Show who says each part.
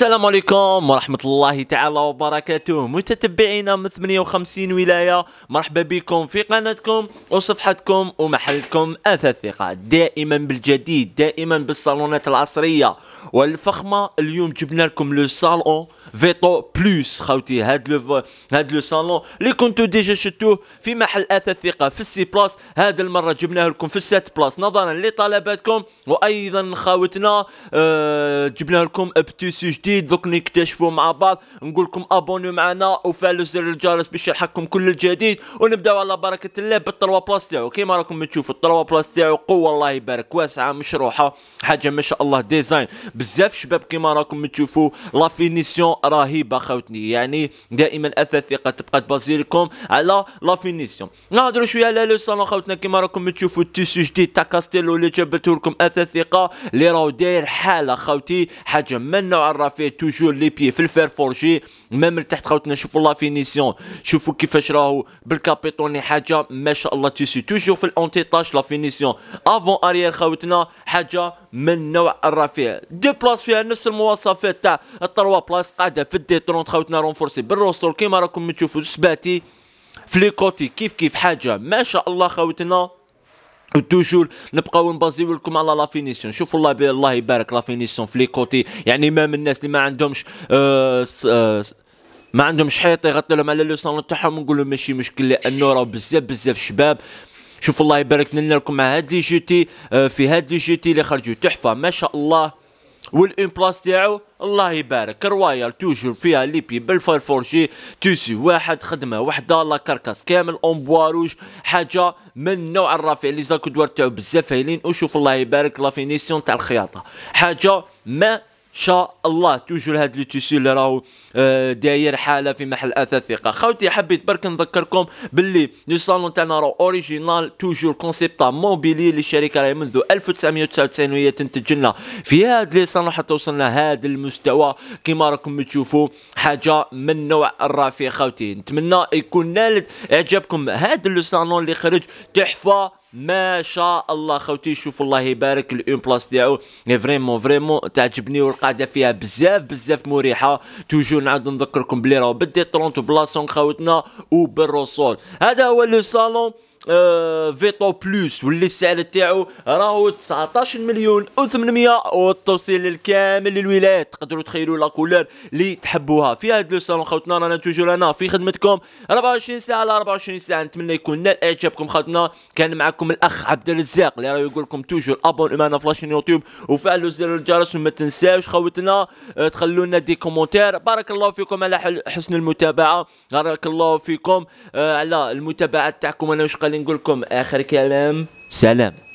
Speaker 1: السلام عليكم ورحمة الله تعالى وبركاته متتبعينا من 58 ولاية مرحبا بكم في قناتكم وصفحتكم ومحلكم أثاثقة دائما بالجديد دائما بالصالونات العصرية والفخمة اليوم جبنا لكم لو صالون فيتو بلوس خوتي هاد لو هاد لو صالون اللي كنتو ديجا شتوه في محل أثاثقة في السي بلاس هاد المرة جبناه لكم في السات بلاس نظرا لطلباتكم وأيضا خاوتنا آه جبناه لكم بتيسي جديد جديد دوك نكتشفوا مع بعض نقول لكم ابونيو معنا وفعلوا زر الجرس باش يلحقكم كل الجديد ونبداو على بركه الله بالطروا بلاص تاعو كيما راكم تشوفوا الطروا بلاص تاعو قوه الله يبارك واسعه مشروحه حاجه ما شاء الله ديزاين بزاف شباب كيما راكم تشوفوا لا فينيسيون رهيبه خاوتني يعني دائما اثاث ثقه تبقى تبازي لكم على لا فينيسيون نهضروا شويه على لو صالون خاوتنا كيما راكم تشوفوا التيسو جديد تاع كاستيلو اللي جابته لكم اثاث ثقه اللي راهو داير حاله خاوتي حاجه من نوع الرفيع فيه توجور لي بي في الفير فورجي ميم لتحت خاوتنا شوفوا لا فينيسيون شوفوا كيفاش راهو بالكابيتوني حاجه ما شاء الله تيسي توجور في الاونتي تاش لا فينيسيون افون اريير خاوتنا حاجه من نوع الرفيع دو بلاص فيها نفس المواصفات تاع التروا بلاص قاعده في 30 خاوتنا رونفورسي بالروستور كيما راكم تشوفوا سباتي في لي كوتي كيف كيف حاجه ما شاء الله خاوتنا وتوجور نبقاو نبازيو لكم على لا فينيسيون شوفوا الله بي الله يبارك لا فينيسيون في لي كوتي يعني مام الناس اللي ما عندهمش آه آه ما عندهمش حيط يغطي لهم على لو صالون تاعهم نقول لهم ماشي مشكل لانه راه بزاف بزاف شباب شوف الله يبارك لنا لكم مع هاد لي جوتي آه في هاد لي جوتي اللي خرجوا تحفه ما شاء الله والان بلاس تاعو الله يبارك روايال توجور فيها ليبي بالفرفورشي تيسي واحد خدمه وحده لا كركاس كامل اون بواروج حاجه من النوع الرفيع لي زاكو دوار تاعو بزاف هايلين وشوف الله يبارك لا فينيسيون تاع الخياطه حاجه ما شاء الله توجور هاد لو تيسي اللي راهو آه، داير حاله في محل اثاث ثقه خوتي حبيت برك نذكركم باللي لو صالون تاعنا راهو اوريجينال توجور كونسيبتا موبيلي اللي الشركه راهي منذ 1999 وهي تنتج لنا في هاد لي صالون حتى وصلنا هاد المستوى كيما راكم تشوفوا حاجه من نوع الرافي خوتي نتمنى يكون نالت اعجابكم هاد لو صالون اللي خرج تحفه ما شاء الله خوتي شوف الله يبارك الاون بلاس تاعو فريمون فريمون تعجبني والقاعده فيها بزاف بزاف مريحه توجور نعاود نذكركم بلي راهو بدي 30 بلاصه خوتنا وبالرسول هذا هو لو صالون آه، فيتو بلوس واللي السعر تاعو راهو 19 مليون و800 والتوصيل الكامل للولايات تقدروا تخيلوا لا كولور اللي تحبوها في هذا لو سالون خوتنا رانا توجور انا في خدمتكم 24 ساعه على 24 ساعه نتمنى يكون نال اعجابكم خوتنا كان معكم الاخ عبد الرزاق اللي راه يقول لكم توجور ابون معنا في لاشين يوتيوب وفعلوا زر الجرس وما تنساوش خوتنا آه، تخلوا لنا دي كومونتير بارك الله فيكم على حسن المتابعه بارك الله فيكم آه، على المتابعه تاعكم انا واش غادي نقول لكم اخر كلام سلام